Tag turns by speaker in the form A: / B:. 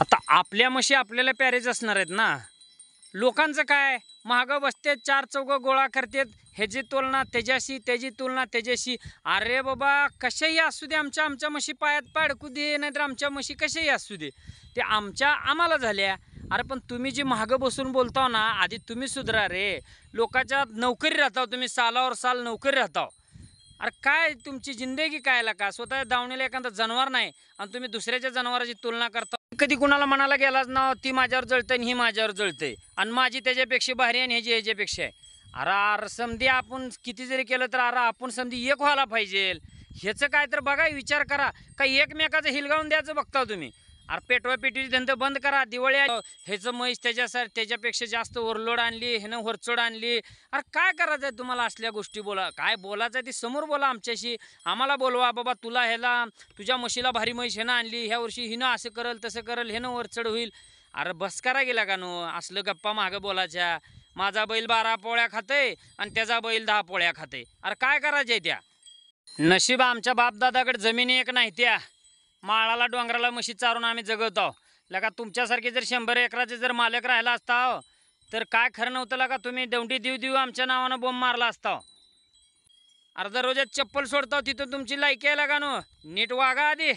A: आता आपल्या म्हशी आपल्याला पॅरेज असणार आहेत ना लोकांचं काय महागं बसते चार चौघं गोळा करतात ह्याची तुलना त्याच्याशी त्याची तुलना त्याच्याशी अरे बाबा कशाही असू दे आमच्या आमच्या म्हशी पायात पाडकू दे नाहीतर आमच्या म्हशी कशाही असू दे ते आमच्या आम्हाला झाल्या अरे पण तुम्ही जी महागं बसून बोलताव ना आधी तुम्ही सुधरा रे लोकांच्या नोकरी राहताव तुम्ही सालावर साल नोकरी राहताव अरे काय तुमची जिंदगी कायला का स्वतः दावणीला एखादा जनावर नाही आणि तुम्ही दुसऱ्याच्या जनावराची तुलना करता कधी कुणाला म्हणायला गेलाच ना ती माझ्यावर जळते आणि ही माझ्यावर जळते आणि माझी त्याच्यापेक्षा भारी आणि ह्याची ह्याच्यापेक्षा आहे अरे अर समधी आपण किती जरी केलं तर अरे आपण समधी एक व्हायला पाहिजे ह्याचं काय तर बघा विचार करा काही एकमेकाचं हिलगावून द्यायचं बघता तुम्ही अरे पेटवा पेटी धंदे बंद करा दिवाळी ह्याचं म्हैस त्याच्यासार त्याच्यापेक्षा जास्त ओरलोड आणली ह्यानं वरचोड आणली अरे काय करायचं आहे तुम्हाला असल्या गोष्टी बोला काय बोलायचं आहे ती समोर बोला आमच्याशी आम्हाला बोलवा बाबा तुला ह्याला तुझ्या म्हशीला भारी हे ह्यानं आणली ह्या वर्षी हिनं असं करल तसं करल ह्यानं वरचड होईल अरे बस करा गेला का नो असलं गप्पा मागं बोलायच्या माझा बैल बारा पोळ्या खाते आणि त्याचा बैल दहा पोळ्या खाते अरे काय करायचं त्या नशीब आमच्या बापदादाकडे जमिनी एक नाही त्या माळाला डोंगराला म्हशी चारून आम्ही जगवतो लगा तुमच्यासारखे जर शंभर एकराचे जर मालक राहिला असता हो, तर काय खरं नव्हतं लगा तुम्ही दौंडी देऊ देऊ आमच्या नावानं बोंब मारला असता हो. अर्धा रोजात चप्पल सोडतो हो, तिथं तुमची लायकी आहे लगा नीट वागा आधी